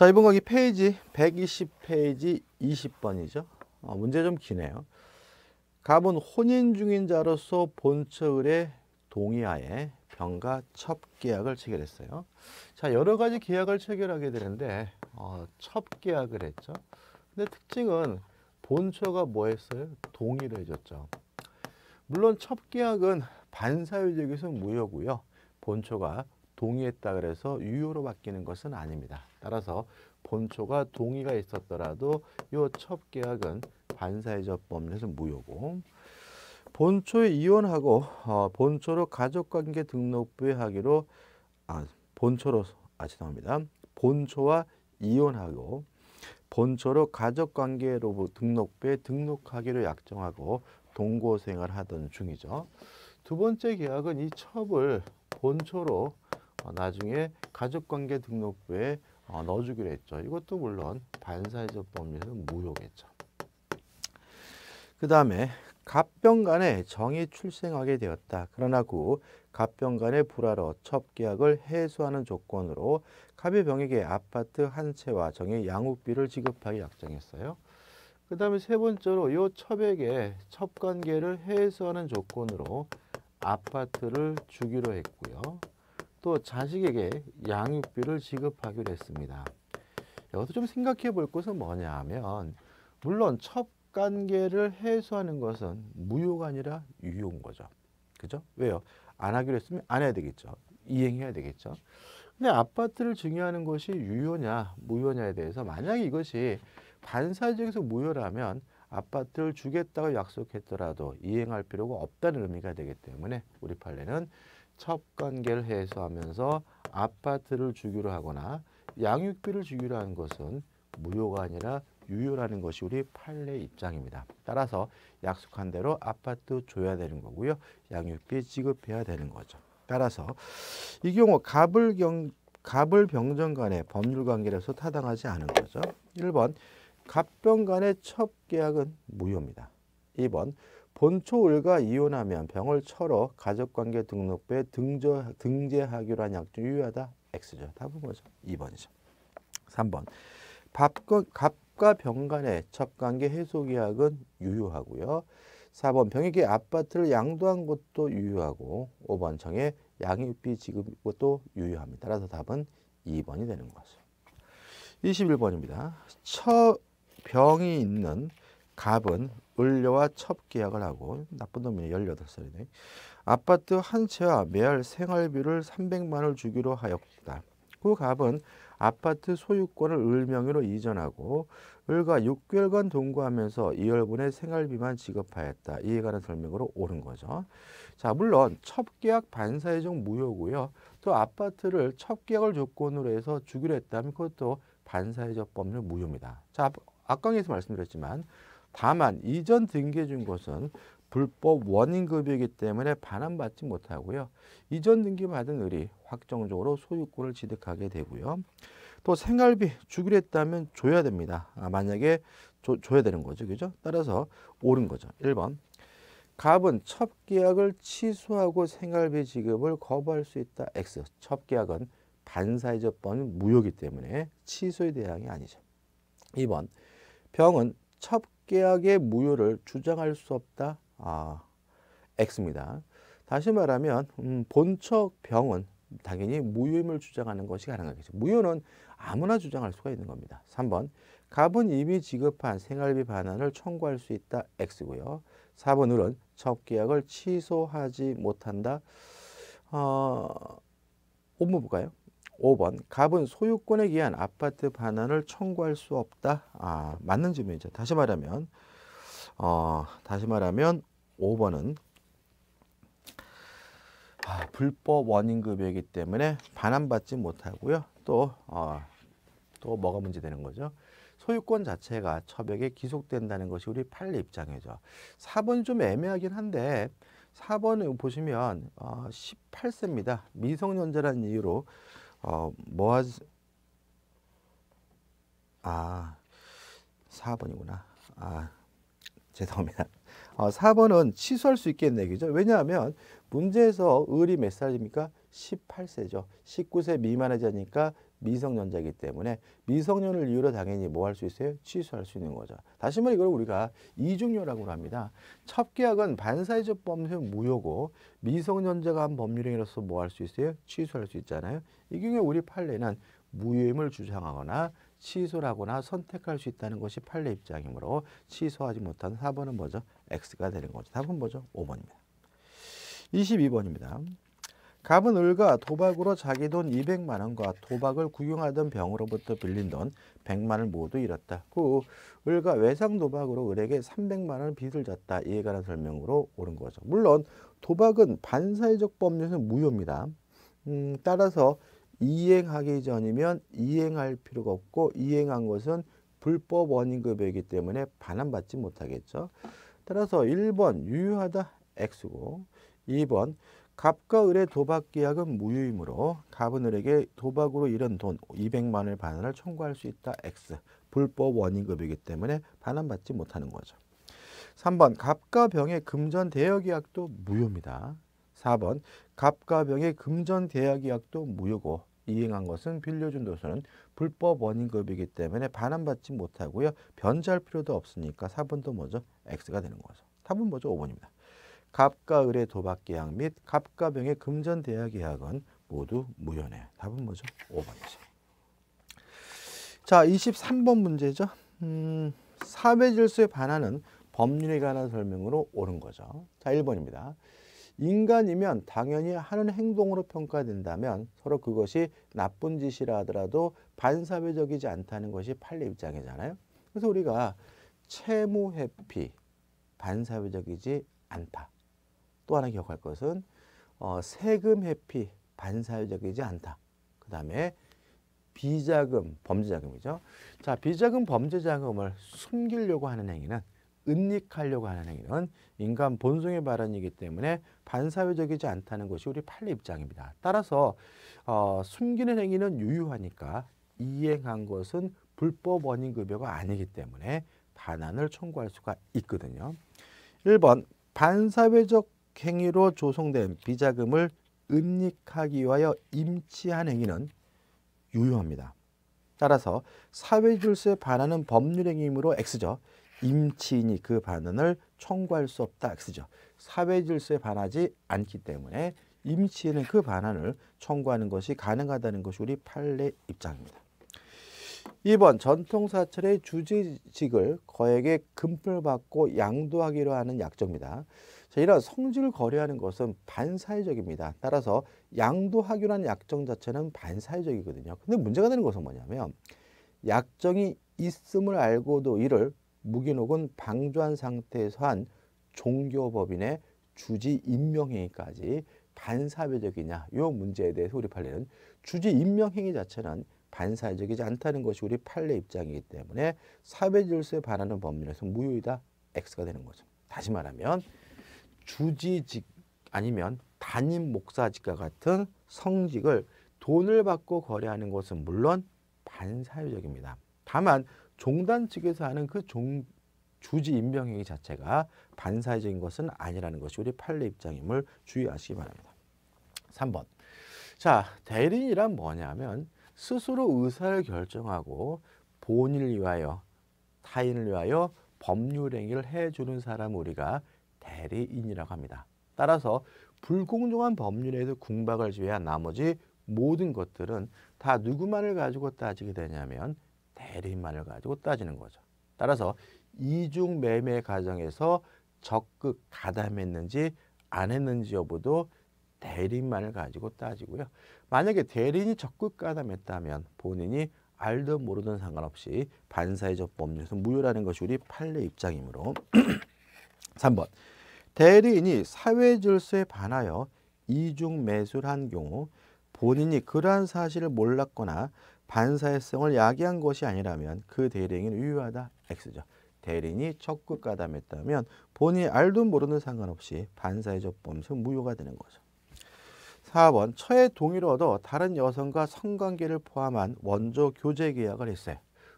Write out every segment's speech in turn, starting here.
자, 이번 강의 페이지 120페이지 20번이죠. 아, 어, 문제 좀 기네요. 갑은 혼인 중인 자로서 본처의 동의하에 병가 첩 계약을 체결했어요. 자, 여러 가지 계약을 체결하게 되는데 어, 첩 계약을 했죠. 근데 특징은 본처가 뭐 했어요? 동의를 해줬죠. 물론 첩 계약은 반사회적에서 무효고요. 본처가 동의했다 그래서 유효로 바뀌는 것은 아닙니다. 따라서 본초가 동의가 있었더라도 이첩 계약은 반사회적 법률에서 무효고 본초에 이혼하고 어, 본초로 가족관계 등록부에 하기로 아, 본초로 아 죄송합니다. 본초와 이혼하고 본초로 가족관계로 등록부에 등록하기로 약정하고 동거생활 하던 중이죠. 두 번째 계약은 이 첩을 본초로 어, 나중에 가족관계 등록부에 어, 넣어주기로 했죠. 이것도 물론 반사회적 법률은 무효겠죠. 그 다음에 갑병 간에 정이 출생하게 되었다. 그러나 그 갑병 간의 불화로 첩계약을 해소하는 조건으로 갑의 병에게 아파트 한 채와 정의 양육비를 지급하기 약정했어요. 그 다음에 세 번째로 이 첩에게 첩관계를 해소하는 조건으로 아파트를 주기로 했고요. 또 자식에게 양육비를 지급하기로 했습니다. 여기서 좀 생각해 볼 것은 뭐냐 하면 물론 첩관계를 해소하는 것은 무효가 아니라 유효인 거죠. 그죠? 왜요? 안 하기로 했으면 안 해야 되겠죠. 이행해야 되겠죠. 근데 아파트를 증여하는 것이 유효냐 무효냐에 대해서 만약 이것이 반사적에서 무효라면 아파트를 주겠다고 약속했더라도 이행할 필요가 없다는 의미가 되기 때문에 우리 판례는 첩관계를 해소하면서 아파트를 주기로 하거나 양육비를 주기로 한 것은 무효가 아니라 유효라는 것이 우리 판례 입장입니다. 따라서 약속한 대로 아파트 줘야 되는 거고요. 양육비 지급해야 되는 거죠. 따라서 이 경우 갑을 경 갑을 병정 간의 법률 관계라서 타당하지 않은 거죠. 1번 갑병 간의 첩 계약은 무효입니다. 2번 본초을과 이혼하면 병을 쳐러 가족관계 등록부에 등저, 등재하기로 한 약정 유효하다. X죠. 답은 뭐죠? 2번이죠. 3번 갑과 병 간의 첩관계 해소 계약은 유효하고요. 4번 병에게 아파트를 양도한 것도 유효하고 5번 정에 양육비 지급 것도 유효합니다. 따라서 답은 2번이 되는 거죠. 21번입니다. 처, 병이 있는 갑은 을려와 첩계약을 하고 나쁜 놈이 18살이네. 아파트 한 채와 매월 생활비를 300만을 주기로 하였다. 그 갑은 아파트 소유권을 을 명의로 이전하고 을과 6개월간 동거하면서 2월분의 생활비만 지급하였다. 이에 관한 설명으로 옳은 거죠. 자, 물론 첩계약 반사회적 무효고요. 또 아파트를 첩계약을 조건으로 해서 주기로 했다면 그것도 반사회적 법률 무효입니다. 자, 앞강에서 말씀드렸지만 다만 이전 등기해준 것은 불법 원인급이기 때문에 반환받지 못하고요. 이전 등기받은 을이 확정적으로 소유권을 취득하게 되고요. 또 생활비 주기로 했다면 줘야 됩니다. 아, 만약에 조, 줘야 되는 거죠. 그죠? 따라서 옳은 거죠. 1번. 갑은 첩 계약을 취소하고 생활비 지급을 거부할 수 있다. X. 첩 계약은 반사이접법은 무효이기 때문에 취소의 대항이 아니죠. 2번. 병은 첩계약의 무효를 주장할 수 없다. 아, X입니다. 다시 말하면 음, 본척 병은 당연히 무효임을 주장하는 것이 가능하겠죠. 무효는 아무나 주장할 수가 있는 겁니다. 3번 갑은 이미 지급한 생활비 반환을 청구할 수 있다. X고요. 4번 을은 첩계약을 취소하지 못한다. 어, 5번 볼까요? 5번 갑은 소유권에 기한 아파트 반환을 청구할 수 없다. 아 맞는 질문이죠. 다시 말하면 어, 다시 말하면 5번은 아, 불법 원인급여이기 때문에 반환받지 못하고요. 또, 어, 또 뭐가 문제되는 거죠? 소유권 자체가 처벽에 기속된다는 것이 우리 판례 입장이죠. 4번좀 애매하긴 한데 4번을 보시면 어, 18세입니다. 미성년자라는 이유로 어, 뭐 하지? 아, 4번이구나. 아, 죄송합니다. 어, 4번은 취소할 수 있겠네, 그죠? 왜냐하면 문제에서 을이 몇 살입니까? 18세죠. 19세 미만의 자니까 미성년자이기 때문에 미성년을 이유로 당연히 뭐 할 수 있어요? 취소할 수 있는 거죠. 다시 말해 이걸 우리가 이중요라고 합니다. 첩계약은 반사회적 범죄 무효고 미성년자가 한 법률행위로서 뭐 할 수 있어요? 취소할 수 있잖아요. 이 경우에 우리 판례는 무효임을 주장하거나 취소라거나 선택할 수 있다는 것이 판례 입장이므로 취소하지 못한 4번은 뭐죠? X가 되는 거죠. 답은 뭐죠? 5번입니다. 22번입니다. 갑은 을과 도박으로 자기 돈 200만 원과 도박을 구경하던 병으로부터 빌린 돈 100만 원을 모두 잃었다. 그 을과 외상 도박으로 을에게 300만 원을 빚을 졌다. 이에 관한 설명으로 옳은 거죠. 물론 도박은 반사회적 법률에서 무효입니다. 음, 따라서 이행하기 전이면 이행할 필요가 없고 이행한 것은 불법 원인급여이기 때문에 반환받지 못하겠죠. 따라서 1번 유효하다 X고 2번 갑과 을의 도박 계약은 무효이므로 갑은 을에게 도박으로 잃은 돈 200만 원의 반환을 청구할 수 있다. X. 불법 원인급이기 때문에 반환받지 못하는 거죠. 3번 갑과 병의 금전 대여 계약도 무효입니다. 4번 갑과 병의 금전 대여 계약도 무효고 이행한 것은 빌려준 도서는 불법 원인급이기 때문에 반환받지 못하고요. 변제할 필요도 없으니까 4번도 뭐죠? X가 되는 거죠. 답은 뭐죠? 5번입니다. 갑과 을의 도박계약 및 갑과 병의 금전대여계약은 모두 무효네. 답은 뭐죠? 5번이죠. 자, 23번 문제죠. 음, 사회질서에 반하는 법률에 관한 설명으로 옳은 거죠. 자, 1번입니다. 인간이면 당연히 하는 행동으로 평가된다면 서로 그것이 나쁜 짓이라 하더라도 반사회적이지 않다는 것이 판례 입장이잖아요. 그래서 우리가 채무 회피, 반사회적이지 않다. 또 하나 기억할 것은 어, 세금 회피 반사회적이지 않다. 그 다음에 비자금, 범죄자금이죠. 자, 비자금, 범죄자금을 숨기려고 하는 행위는 은닉하려고 하는 행위는 인간 본성의 발언이기 때문에 반사회적이지 않다는 것이 우리 판례 입장입니다. 따라서 어, 숨기는 행위는 유효하니까 이행한 것은 불법 원인급여가 아니기 때문에 반환을 청구할 수가 있거든요. 1번 반사회적 행위로 조성된 비자금을 은닉하기 위하여 임치한 행위는 유효합니다. 따라서 사회질서에 반하는 법률행위이므로 X죠. 임치인이 그 반환을 청구할 수 없다 X죠. 사회질서에 반하지 않기 때문에 임치인은 그 반환을 청구하는 것이 가능하다는 것이 우리 판례 입장입니다. 2번 전통사찰의 주지직을 거액의 금품을 받고 양도하기로 하는 약조입니다. 자, 이런 성질을 거래하는 것은 반사회적입니다. 따라서 양도하기로 한 약정 자체는 반사회적이거든요. 근데 문제가 되는 것은 뭐냐면 약정이 있음을 알고도 이를 무기 녹은 방조한 상태에서 한 종교법인의 주지 임명행위까지 반사회적이냐 이 문제에 대해서 우리 판례는 주지 임명행위 자체는 반사회적이지 않다는 것이 우리 판례 입장이기 때문에 사회질서에 반하는 법률에서 무효이다 X가 되는 거죠. 다시 말하면 주지직 아니면 담임 목사직과 같은 성직을 돈을 받고 거래하는 것은 물론 반사회적입니다. 다만 종단 측에서 하는 그 종, 주지 임명행위 자체가 반사회적인 것은 아니라는 것이 우리 판례 입장임을 주의하시기 바랍니다. 3번. 자, 대리인이란 뭐냐면 스스로 의사를 결정하고 본인을 위하여 타인을 위하여 법률 행위를 해주는 사람 우리가 대리인이라고 합니다. 따라서 불공정한 법률에서 궁박을 지휘한 나머지 모든 것들은 다 누구만을 가지고 따지게 되냐면 대리인만을 가지고 따지는 거죠. 따라서 이중 매매 과정에서 적극 가담했는지 안 했는지 여부도 대리인만을 가지고 따지고요. 만약에 대리인이 적극 가담했다면 본인이 알든 모르든 상관없이 반사회적 법률에서 무효라는 것이 우리 판례 입장이므로 3번 대리인이 사회질서에 반하여 이중 매수를 한 경우 본인이 그러한 사실을 몰랐거나 반사회성을 야기한 것이 아니라면 그 대리인은 유효하다 X죠. 대리인이 적극 가담했다면 본인이 알든 모르든 상관없이 반사회적 범죄 무효가 되는 거죠. 4번 처의 동의를 얻어 다른 여성과 성관계를 포함한 원조 교제 계약을 했어요.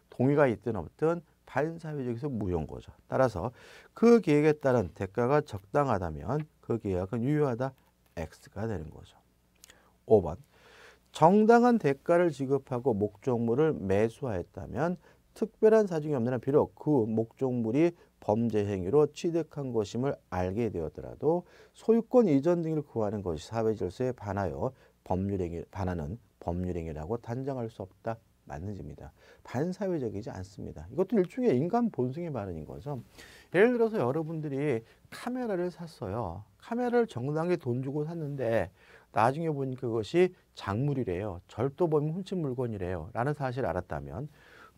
동의가 있든 없든 반사회적에서 무효인 거죠. 따라서 그계획에 따른 대가가 적당하다면 그 계약은 유효하다 X가 되는 거죠. 5번 정당한 대가를 지급하고 목적물을 매수하였다면 특별한 사정이 없느냐 비록 그 목적물이 범죄 행위로 취득한 것임을 알게 되었더라도 소유권 이전 등을 구하는 것이 사회 질서에 반하여 법률행위 반하는 법률행위라고 단정할 수 없다. 맞는지입니다. 반사회적이지 않습니다. 이것도 일종의 인간 본성의 반응인 거죠. 예를 들어서 여러분들이 카메라를 샀어요. 카메라를 정당하게 돈 주고 샀는데 나중에 보니 그것이 작물이래요. 절도범이 훔친 물건이래요. 라는 사실을 알았다면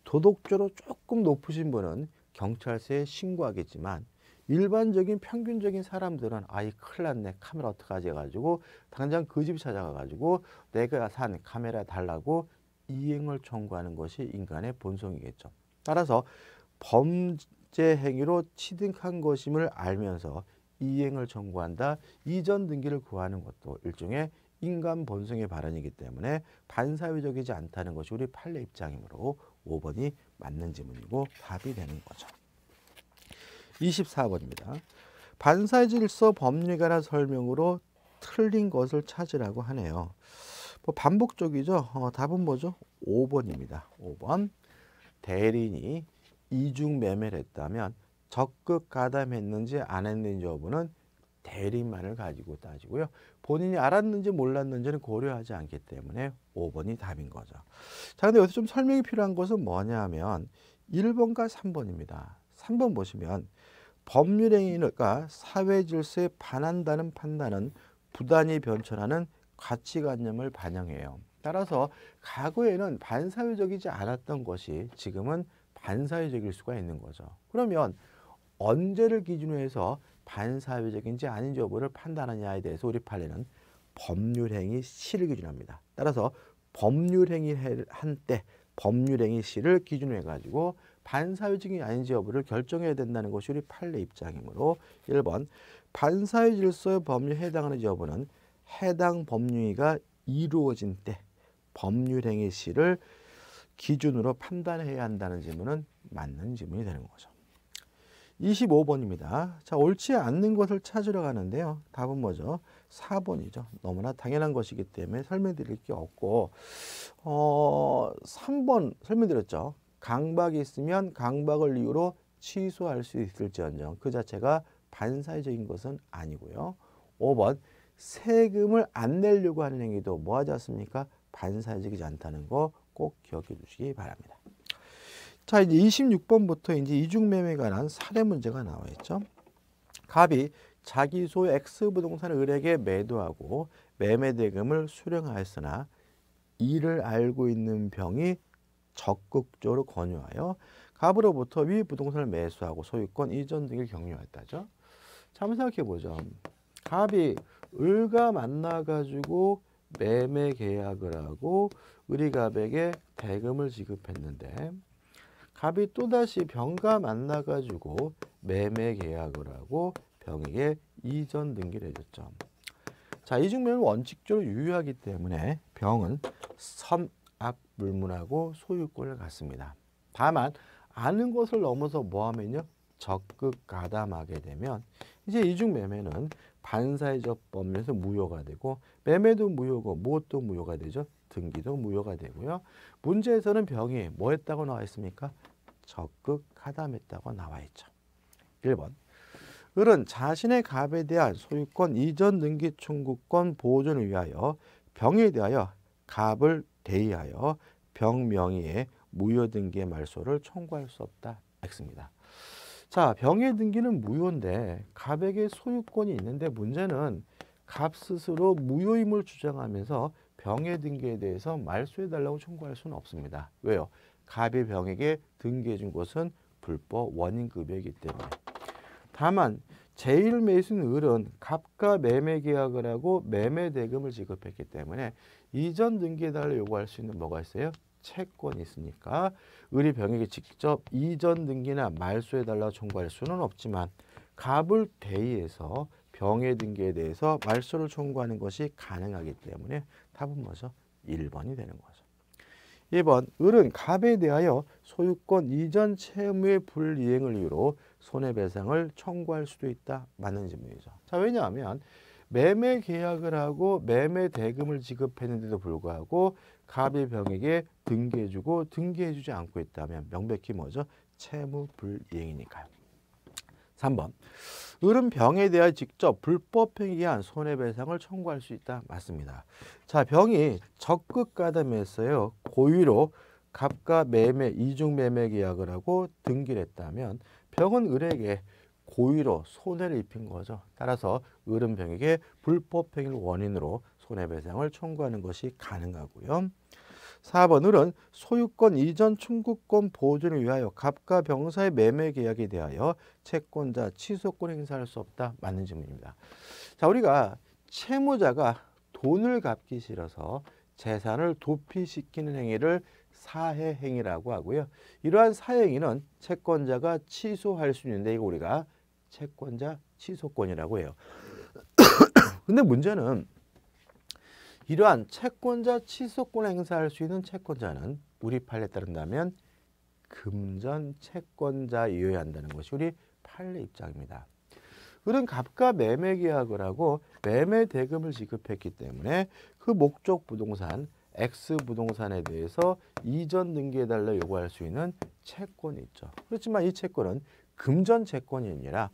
도덕적으로 조금 높으신 분은 경찰서에 신고하겠지만 일반적인 평균적인 사람들은 아이 큰일 났네 카메라 어떡하지 해가지고 당장 그 집 찾아가가지고 내가 산 카메라 달라고 이행을 청구하는 것이 인간의 본성이겠죠. 따라서 범죄 행위로 취득한 것임을 알면서 이행을 청구한다 이전 등기를 구하는 것도 일종의 인간 본성의 발언이기 때문에 반사회적이지 않다는 것이 우리 판례 입장이므로 5번이 맞는 지문이고 답이 되는 거죠. 24번입니다. 반사 질서 법리관한 설명으로 틀린 것을 찾으라고 하네요. 뭐 반복적이죠. 어, 답은 뭐죠? 5번입니다. 5번. 대리인이 이중 매매를 했다면 적극 가담했는지 안 했는지 여부는 대리만을 가지고 따지고요. 본인이 알았는지 몰랐는지는 고려하지 않기 때문에 5번이 답인 거죠. 자, 근데 여기서 좀 설명이 필요한 것은 뭐냐 면 1번과 3번입니다. 3번 보시면 법률행위가 그러니까 사회 질서에 반한다는 판단은 부단히 변천하는 가치관념을 반영해요. 따라서 과거에는 반사회적이지 않았던 것이 지금은 반사회적일 수가 있는 거죠. 그러면 언제를 기준으로 해서 반사회적인지 아닌지 여부를 판단하냐에 대해서 우리 판례는 법률행위 시를 기준합니다. 따라서 법률행위 한 때 법률행위 시를 기준으로 해가지고 반사회적인 아닌지 여부를 결정해야 된다는 것이 우리 판례 입장이므로 1번 반사회 질서의 법률에 해당하는 여부는 해당 법률위가 이루어진 때 법률행위 시를 기준으로 판단해야 한다는 질문은 맞는 질문이 되는 거죠. 25번입니다. 자, 옳지 않는 것을 찾으러 가는데요. 답은 뭐죠? 4번이죠. 너무나 당연한 것이기 때문에 설명드릴 게 없고 어, 3번 설명드렸죠. 강박이 있으면 강박을 이유로 취소할 수 있을지언정 그 자체가 반사회적인 것은 아니고요. 5번 세금을 안 내려고 하는 행위도 뭐 하지 않습니까? 반사회적이지 않다는 거 꼭 기억해 주시기 바랍니다. 자, 이제 26번부터 이제 이중매매에 관한 사례 문제가 나와 있죠. 갑이 자기 소 X 부동산을 을에게 매도하고 매매 대금을 수령하였으나 이를 알고 있는 병이 적극적으로 권유하여 갑으로부터 위 부동산을 매수하고 소유권 이전 등을 격려했다죠. 자, 한번 생각해 보죠. 갑이 을과 만나가지고 매매 계약을 하고 을이 갑에게 대금을 지급했는데 갑이 또다시 병과 만나가지고 매매 계약을 하고 병에게 이전 등기를 해줬죠. 자, 이중매는 원칙적으로 유효하기 때문에 병은 선악불문하고 소유권을 갖습니다. 다만 아는 것을 넘어서 뭐하면요? 적극 가담하게 되면 이제 이중매매는 반사회적 법률에서 무효가 되고 매매도 무효고 무엇도 무효가 되죠. 등기도 무효가 되고요. 문제에서는 병이 뭐 했다고 나와 있습니까? 적극 하담했다고 나와 있죠. 1번. 을은 자신의 갑에 대한 소유권 이전 등기 청구권 보존을 위하여 병에 대하여 갑을 대의하여 병 명의의 무효 등기의 말소를 청구할 수 없다. X입니다. 자, 병의 등기는 무효인데 갑에게 소유권이 있는데 문제는 갑 스스로 무효임을 주장하면서 병의 등기에 대해서 말소해달라고 청구할 수는 없습니다. 왜요? 갑이 병에게 등기해준 것은 불법 원인급여이기 때문에. 다만 제1매수인 을은 갑과 매매 계약을 하고 매매 대금을 지급했기 때문에 이전 등기해달라 요구할 수 있는 뭐가 있어요? 채권이 있으니까 을이 병에게 직접 이전 등기나 말소해달라 청구할 수는 없지만 갑을 대의해서 병의 등기에 대해서 말소를 청구하는 것이 가능하기 때문에 답은 뭐죠? 1번이 되는 거죠. 2번 을은 갑에 대하여 소유권 이전 채무의 불이행을 이유로 손해배상을 청구할 수도 있다. 맞는 질문이죠. 자 왜냐하면 매매 계약을 하고 매매 대금을 지급했는데도 불구하고 갑이 병에게 등기해주고 등기해주지 않고 있다면 명백히 뭐죠? 채무 불이행이니까요. 3번 을은 병에 대하여 직접 불법 행위한 손해배상을 청구할 수 있다. 맞습니다. 자, 병이 적극 가담했어요. 고의로 갑과 매매, 이중매매 계약을 하고 등기를 했다면 병은 을에게 고의로 손해를 입힌 거죠. 따라서 을은 병에게 불법 행위를 원인으로 손해배상을 청구하는 것이 가능하고요. 4번 으로는 소유권 이전 충구권 보존을 위하여 갑과 병사의 매매 계약에 대하여 채권자 취소권 행사할 수 없다. 맞는 질문입니다. 자, 우리가 채무자가 돈을 갚기 싫어서 재산을 도피시키는 행위를 사해행위라고 하고요. 이러한 사해행위는 채권자가 취소할 수 있는데 이거 우리가 채권자 취소권이라고 해요. 근데 문제는 이러한 채권자 취소권 행사할 수 있는 채권자는 우리 판례에 따른다면 금전 채권자이어야 한다는 것이 우리 판례 입장입니다. 을은 갑과 매매 계약을 하고 매매 대금을 지급했기 때문에 그 목적 부동산 X 부동산에 대해서 이전 등기해달라 요구할 수 있는 채권이 있죠. 그렇지만 이 채권은 금전 채권이 아니라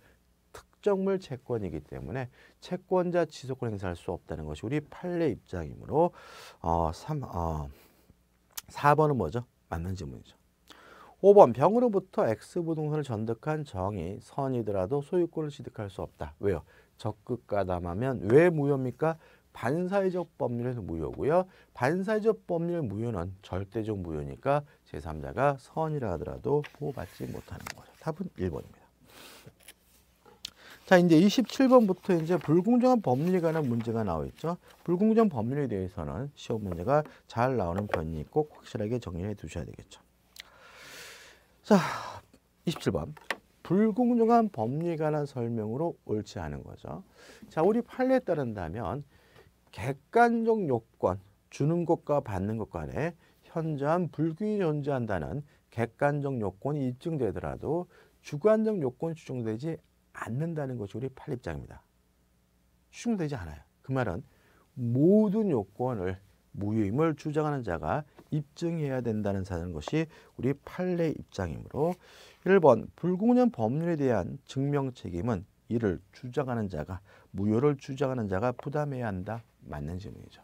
특정물 채권이기 때문에 채권자 지속권 행사할 수 없다는 것이 우리 판례 입장이므로 어, 3, 어, 4번은 뭐죠? 맞는 질문이죠. 5번 병으로부터 X부동산을 전득한 정이 선이더라도 소유권을 취득할 수 없다. 왜요? 적극 가담하면 왜 무효입니까? 반사회적 법률에 무효고요. 반사회적 법률 무효는 절대적 무효니까 제3자가 선이라 하더라도 보호받지 못하는 거죠. 답은 1번입니다. 자, 이제 27번부터 이제 불공정한 법률에 관한 문제가 나와 있죠. 불공정 법률에 대해서는 시험 문제가 잘 나오는 편이 꼭 확실하게 정리해 두셔야 되겠죠. 자, 27번. 불공정한 법률에 관한 설명으로 옳지 않은 거죠. 자, 우리 판례에 따른다면 객관적 요건, 주는 것과 받는 것 간에 현저한 불균이 존재한다는 객관적 요건이 입증되더라도 주관적 요건이 추정되지 않는다는 것이 우리 팔입장입니다. 추궁되지 않아요. 그 말은 모든 요건을 무효임을 주장하는 자가 입증해야 된다는 사는 것이 우리 판례 입장이므로 1번 불공연 법률에 대한 증명 책임은 이를 주장하는 자가 무효를 주장하는 자가 부담해야 한다. 맞는 질문이죠.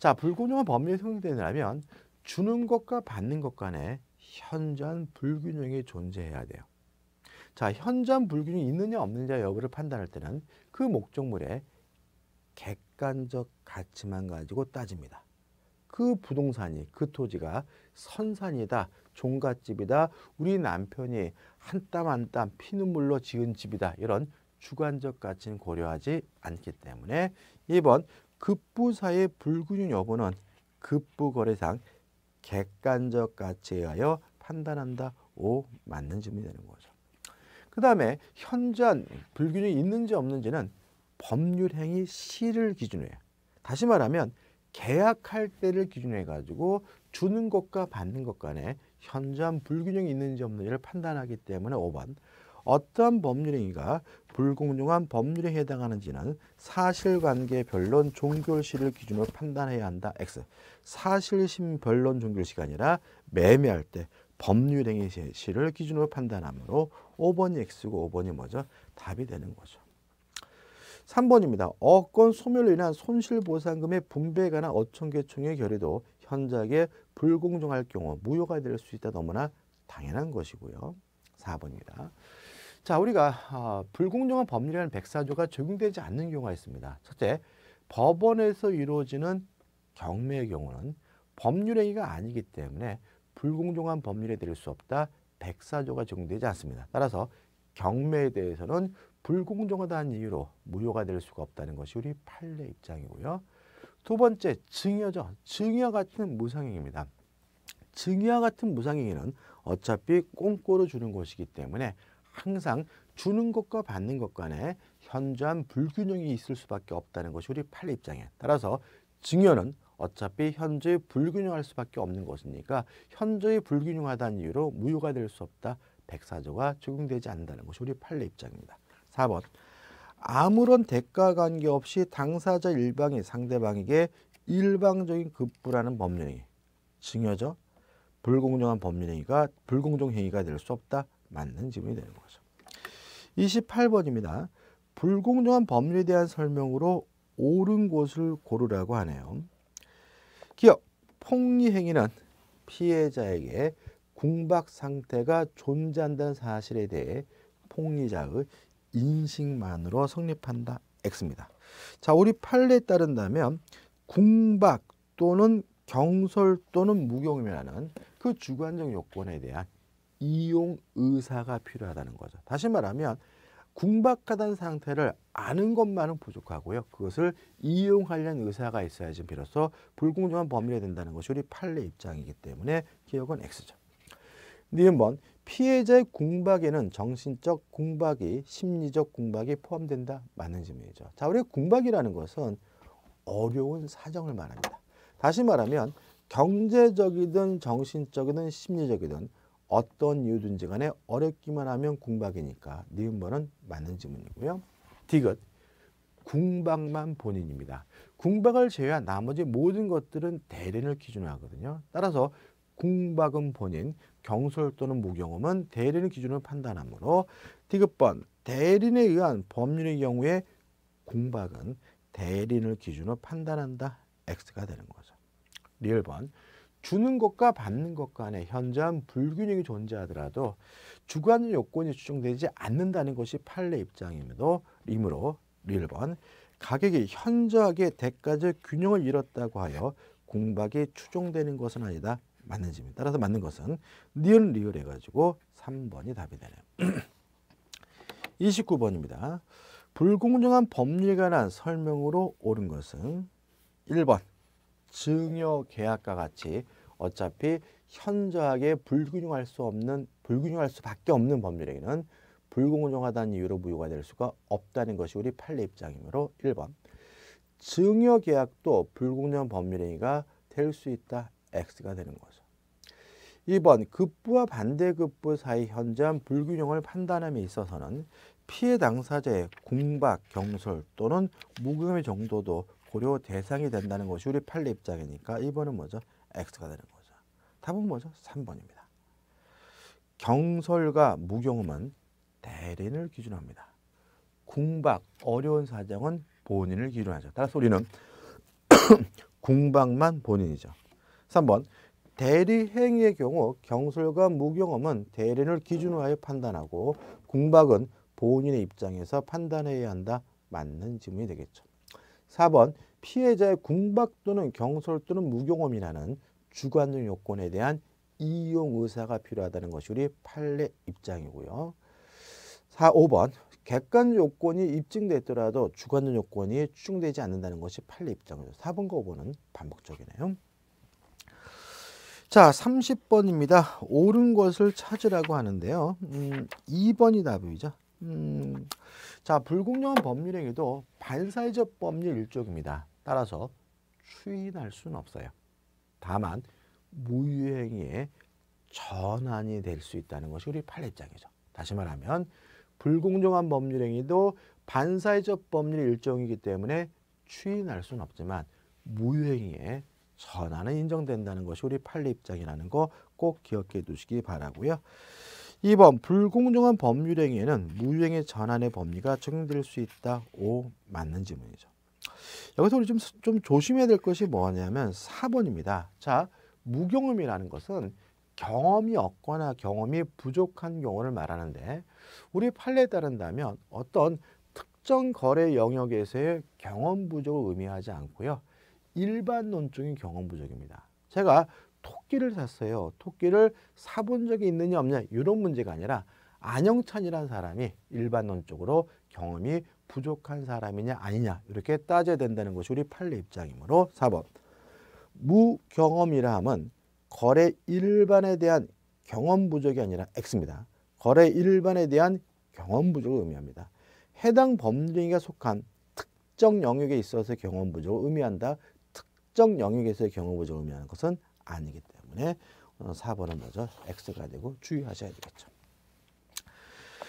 자, 불공정한 법률이 성립되려면 주는 것과 받는 것 간에 현저한 불균형이 존재해야 돼요. 자, 현저 불균형이 있느냐 없느냐 여부를 판단할 때는 그 목적물의 객관적 가치만 가지고 따집니다. 그 부동산이, 그 토지가 선산이다, 종갓집이다, 우리 남편이 한 땀 한 땀 피눈물로 지은 집이다. 이런 주관적 가치는 고려하지 않기 때문에 2번 급부 사의 불균형 여부는 급부 거래상 객관적 가치에 의하여 판단한다. 오 맞는 질문이 되는 거죠. 그 다음에 현저한 불균형이 있는지 없는지는 법률행위 시를 기준으로 해요. 다시 말하면 계약할 때를 기준으로 해가지고 주는 것과 받는 것 간에 현저한 불균형이 있는지 없는지를 판단하기 때문에 5번 어떠 법률행위가 불공정한 법률에 해당하는지는 사실관계 변론 종결시를 기준으로 판단해야 한다. X. 사실심 변론 종결시가 아니라 매매할 때 법률행위 시를 기준으로 판단하므로 5번이 X고 5번이 뭐죠? 답이 되는 거죠. 3번입니다. 어권 소멸로 인한 손실보상금의 분배에 관한 어청계총의 결의도 현작에 불공정할 경우 무효가 될 수 있다 너무나 당연한 것이고요. 4번입니다. 자 우리가 아, 불공정한 법률이라는 104조가 적용되지 않는 경우가 있습니다. 첫째, 법원에서 이루어지는 경매의 경우는 법률행위가 아니기 때문에 불공정한 법률에 대할 수 없다. 백사조가 적용되지 않습니다. 따라서 경매에 대해서는 불공정하다는 이유로 무효가 될 수가 없다는 것이 우리 판례 입장이고요. 두 번째, 증여죠. 증여 같은 무상행위입니다. 증여 같은 무상행위는 어차피 꽁꼬로 주는 것이기 때문에 항상 주는 것과 받는 것 간에 현저한 불균형이 있을 수밖에 없다는 것이 우리 판례 입장에 따라서 증여는 어차피 현재 불균형할 수밖에 없는 것이니까 현재히 불균형하다는 이유로 무효가 될 수 없다. 백사조가 적용되지 않는다는 것이 우리 판례 입장입니다. 4번 아무런 대가 관계 없이 당사자 일방이 상대방에게 일방적인 급부라는 법률이 증여죠. 불공정한 법률행위가 불공정행위가 될 수 없다. 맞는 지문이 되는 거죠. 28번입니다. 불공정한 법률에 대한 설명으로 옳은 곳을 고르라고 하네요. 기어 폭리 행위는 피해자에게 궁박 상태가 존재한다는 사실에 대해 폭리자의 인식만으로 성립한다. X입니다. 자, 우리 판례에 따른다면 궁박 또는 경솔 또는 무경이라는 그 주관적 요건에 대한 이용 의사가 필요하다는 거죠. 다시 말하면 궁박하다는 상태를 아는 것만은 부족하고요. 그것을 이용하려는 의사가 있어야지 비로소 불공정한 범위가 된다는 것이 우리 판례 입장이기 때문에 기억은 X죠. 니번 네, 피해자의 공박에는 정신적 공박이 심리적 공박이 포함된다. 맞는 질문이죠. 자, 우리 공박이라는 것은 어려운 사정을 말합니다. 다시 말하면 경제적이든 정신적이든 심리적이든 어떤 이유든지 간에 어렵기만 하면 궁박이니까 니은 번은 맞는 지문이고요. 디귿. 궁박만 본인입니다. 궁박을 제외한 나머지 모든 것들은 대리을 기준으로 하거든요. 따라서 궁박은 본인, 경솔 또는 무경험은 대리을 기준으로 판단하므로 디귿번 대리에 의한 법률의 경우에 공박은 대리을 기준으로 판단한다. X가 되는 거죠. 리을번 주는 것과 받는 것 간에 현저한 불균형이 존재하더라도 주관 요건이 추정되지 않는다는 것이 판례 입장임에도 이므로 1번 가격이 현저하게 대가적 균형을 잃었다고 하여 공박이 추정되는 것은 아니다. 맞는지입니다. 따라서 맞는 것은 니은 리을 해가지고 3번이 답이 되네요. 29번입니다. 불공정한 법률에 관한 설명으로 옳은 것은 1번 증여 계약과 같이 어차피 현저하게 불균형할 수 없는 불균형할 수밖에 없는 법률에게는 불공정하다는 이유로 무효가 될 수가 없다는 것이 우리 판례 입장이므로 1번 증여 계약도 불공정 법률행위가 될 수 있다 X가 되는 거죠. 2번 급부와 반대급부 사이 현저한 불균형을 판단함에 있어서는 피해 당사자의 공박, 경솔 또는 무금의 정도도 고려 대상이 된다는 것이 우리 판례 입장이니까 1번은 뭐죠? X가 되는 거죠. 답은 뭐죠? 3번입니다. 경설과 무경험은 대리을 기준 합니다. 궁박, 어려운 사정은 본인을 기준 하죠. 따라서 우리는 궁박만 본인이죠. 3번 대리행위의 경우 경술과 무경험은 대리을기준 하여 판단하고 궁박은 본인의 입장에서 판단해야 한다. 맞는 질문이 되겠죠. 4번 피해자의 궁박 또는 경솔 또는 무경험이라는 주관적 요건에 대한 이용 의사가 필요하다는 것이 우리 판례 입장이고요. 4, 5번 객관 요건이 입증됐더라도 주관적 요건이 추정되지 않는다는 것이 판례 입장이죠. 4번과 5번은 반복적이네요. 자, 30번입니다. 옳은 것을 찾으라고 하는데요. 음, 2번이 답이죠. 음, 자, 불공정한 법률행위도 반사회적 법률 일종입니다. 따라서 추인할 수는 없어요. 다만 무유행위의 전환이 될 수 있다는 것이 우리 판례장이죠. 다시 말하면 불공정한 법률행위도 반사회적 법률의 일종이기 때문에 추인할 수는 없지만 무유행위의 전환은 인정된다는 것이 우리 판례 입장이라는 거 꼭 기억해 두시기 바라고요. 2번 불공정한 법률행위에는 무유행의 전환의 범위가 적용될 수 있다. 오 맞는 질문이죠. 여기서 우리 좀, 좀 조심해야 될 것이 뭐냐면 4번입니다. 자 무경험이라는 것은 경험이 없거나 경험이 부족한 경우를 말하는데 우리 판례에 따른다면 어떤 특정 거래 영역에서의 경험 부족을 의미하지 않고요. 일반 논증인 경험 부족입니다. 제가 토끼를 샀어요. 토끼를 사본 적이 있느냐 없냐 이런 문제가 아니라 안영찬이라는 사람이 일반론적으로 경험이 부족한 사람이냐 아니냐 이렇게 따져야 된다는 것이 우리 판례 입장이므로 4번 무경험이라 함은 거래 일반에 대한 경험 부족이 아니라 X입니다. 거래 일반에 대한 경험 부족을 의미합니다. 해당 범죄가 속한 특정 영역에 있어서 경험 부족을 의미한다. 특정 영역에서의 경험 부족을 의미하는 것은 아니기 때문에 4번은 먼저 X가 되고 주의하셔야 되겠죠.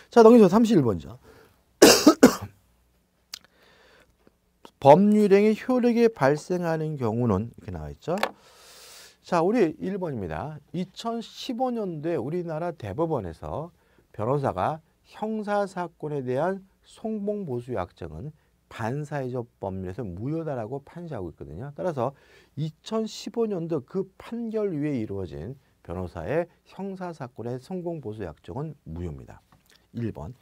자, 넘겨서 31번이죠. 법률행의 효력이 발생하는 경우는 이렇게 나와 있죠. 자, 우리 1번입니다. 2015년도에 우리나라 대법원에서 변호사가 형사사건에 대한 송봉보수 약정은 반사회적 법률에서 무효다라고 판시하고 있거든요. 따라서 2015년도 그 판결 위에 이루어진 변호사의 형사사건의 성공보수약정은 무효입니다. 1번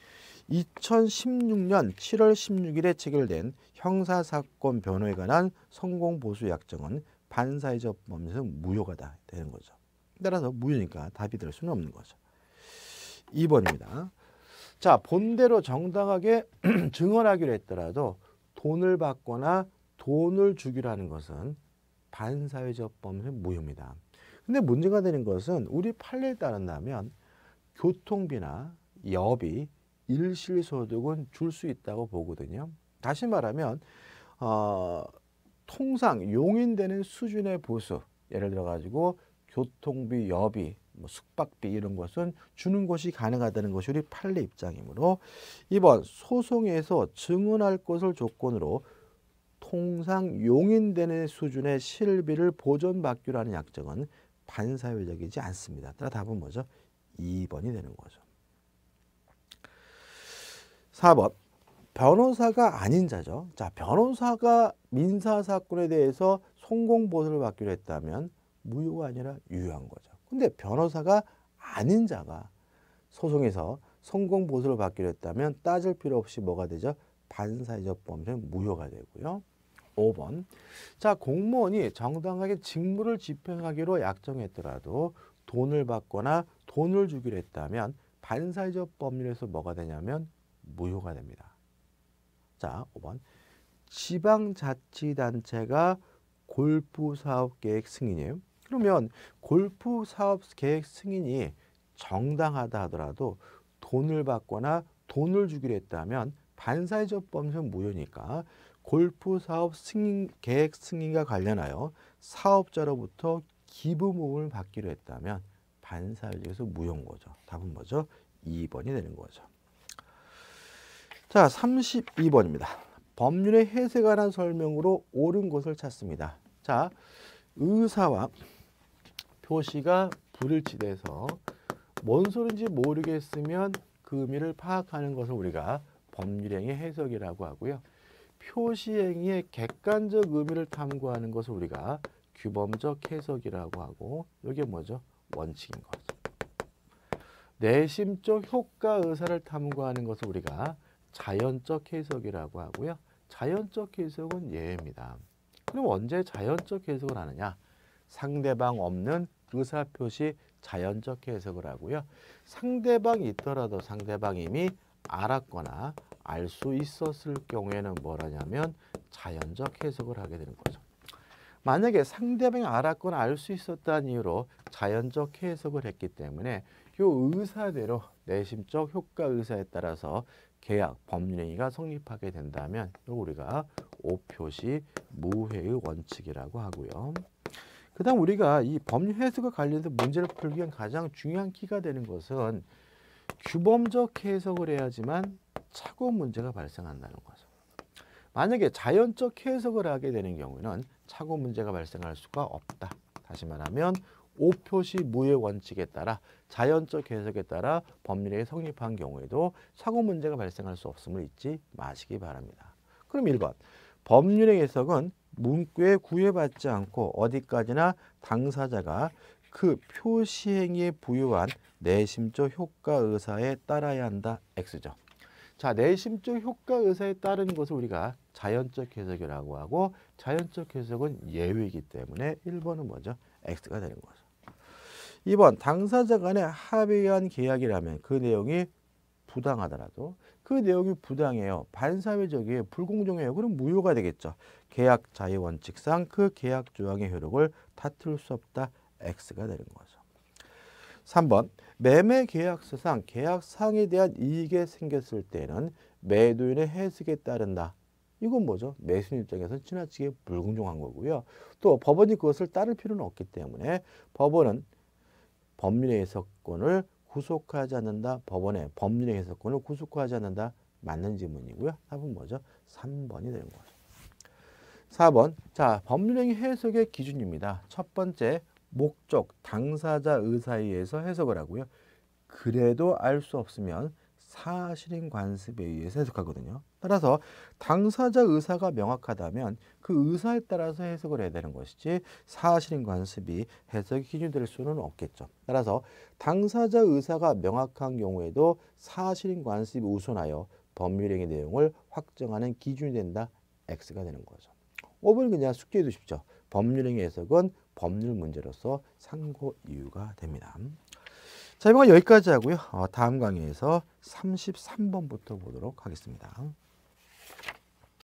2016년 7월 16일에 체결된 형사사건 변호에 관한 성공보수약정은 반사회적 법률에서 무효가 되는 거죠. 따라서 무효니까 답이 될 수는 없는 거죠. 2번입니다. 자 본대로 정당하게 증언하기로 했더라도 돈을 받거나 돈을 주기로 하는 것은 반사회적 범죄 무효입니다. 근데 문제가 되는 것은 우리 판례에 따른다면 교통비나 여비, 일실소득은 줄 수 있다고 보거든요. 다시 말하면 어, 통상 용인되는 수준의 보수 예를 들어 가지고 교통비, 여비, 뭐 숙박비 이런 것은 주는 것이 가능하다는 것이 우리 판례 입장이므로 이번 소송에서 증언할 것을 조건으로 통상 용인되는 수준의 실비를 보전받기로 하는 약정은 반사회적이지 않습니다. 따라 답은 뭐죠? 2번이 되는 거죠. 4번 변호사가 아닌 자죠. 자, 변호사가 민사사건에 대해서 성공보수를 받기로 했다면 무효가 아니라 유효한 거죠. 근데 변호사가 아닌 자가 소송에서 성공 보수를 받기로 했다면 따질 필요 없이 뭐가 되죠? 반사회적 범죄는 무효가 되고요. 5번. 자, 공무원이 정당하게 직무를 집행하기로 약정했더라도 돈을 받거나 돈을 주기로 했다면 반사회적 법률에서 뭐가 되냐면 무효가 됩니다. 자, 5번. 지방자치단체가 골프사업계획 승인임, 그러면 골프 사업 계획 승인이 정당하다 하더라도 돈을 받거나 돈을 주기로 했다면 반사회적 범죄는 무효니까 골프 사업 승인, 계획 승인과 관련하여 사업자로부터 기부 모금을 받기로 했다면 반사회적에서 무효인 거죠. 답은 뭐죠? 2번이 되는 거죠. 자, 32번입니다. 법률의 해석에 관한 설명으로 옳은 것을 찾습니다. 자, 의사와 표시가 불일치돼서 뭔 소린지 모르겠으면 그 의미를 파악하는 것을 우리가 법률행위 해석이라고 하고요. 표시행위의 객관적 의미를 탐구하는 것을 우리가 규범적 해석이라고 하고 이게 뭐죠? 원칙인 거죠. 내심적 효과 의사를 탐구하는 것을 우리가 자연적 해석이라고 하고요. 자연적 해석은 예입니다. 그럼 언제 자연적 해석을 하느냐? 상대방 없는 의사표시 자연적 해석을 하고요. 상대방이 있더라도 상대방이 이미 알았거나 알 수 있었을 경우에는 뭐라냐면 자연적 해석을 하게 되는 거죠. 만약에 상대방이 알았거나 알 수 있었다는 이유로 자연적 해석을 했기 때문에 요 의사대로 내심적 효과 의사에 따라서 계약, 법률행위가 성립하게 된다면 우리가 오표시 무회의 원칙이라고 하고요. 그 다음 우리가 이 법률 해석과 관련해서 문제를 풀기 위한 가장 중요한 키가 되는 것은 규범적 해석을 해야지만 착오 문제가 발생한다는 거죠. 만약에 자연적 해석을 하게 되는 경우는 착오 문제가 발생할 수가 없다. 다시 말하면 오표시 무효 원칙에 따라 자연적 해석에 따라 법률에 성립한 경우에도 착오 문제가 발생할 수 없음을 잊지 마시기 바랍니다. 그럼 1번 법률의 해석은 문구에 구애받지 않고 어디까지나 당사자가 그 표시행위에 부여한 내심적 효과 의사에 따라야 한다. X죠. 자, 내심적 효과 의사에 따른 것을 우리가 자연적 해석이라고 하고 자연적 해석은 예외이기 때문에 1번은 먼저 X가 되는 거죠. 2번 당사자 간에 합의한 계약이라면 그 내용이 부당하더라도 그 내용이 부당해요. 반사회적이에요. 불공정해요. 그럼 무효가 되겠죠. 계약자의 원칙상 그 계약 조항의 효력을 다툴 수 없다. X가 되는 거죠. 3번 매매 계약서상 계약상에 대한 이익이 생겼을 때는 매도인의 해석에 따른다. 이건 뭐죠? 매수인 입장에서는 지나치게 불공정한 거고요. 또 법원이 그것을 따를 필요는 없기 때문에 법원은 법률의 해석권을 구속하지 않는다. 법원의 법률의 해석권을 구속하지 않는다. 맞는 질문이고요. 답은 뭐죠? 3번이 되는 거죠. 4번. 자, 법률행위 해석의 기준입니다. 첫 번째, 목적, 당사자 의사에 의해서 해석을 하고요. 그래도 알 수 없으면 사실인 관습에 의해서 해석하거든요. 따라서 당사자 의사가 명확하다면 그 의사에 따라서 해석을 해야 되는 것이지 사실인 관습이 해석의 기준이 될 수는 없겠죠. 따라서 당사자 의사가 명확한 경우에도 사실인 관습이 우선하여 법률행위 내용을 확정하는 기준이 된다. X가 되는 거죠. 5번 그냥 숙제해 두십시오. 법률행위 해석은 법률 문제로서 상고 이유가 됩니다. 자, 이번 여기까지 하고요. 어, 다음 강의에서 33번부터 보도록 하겠습니다.